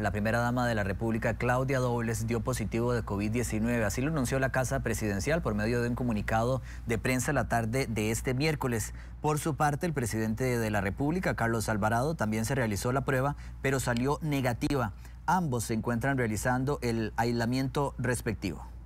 La primera dama de la República, Claudia Dobles, dio positivo de COVID-19. Así lo anunció la Casa Presidencial por medio de un comunicado de prensa la tarde de este miércoles. Por su parte, el presidente de la República, Carlos Alvarado, también se realizó la prueba, pero salió negativa. Ambos se encuentran realizando el aislamiento respectivo.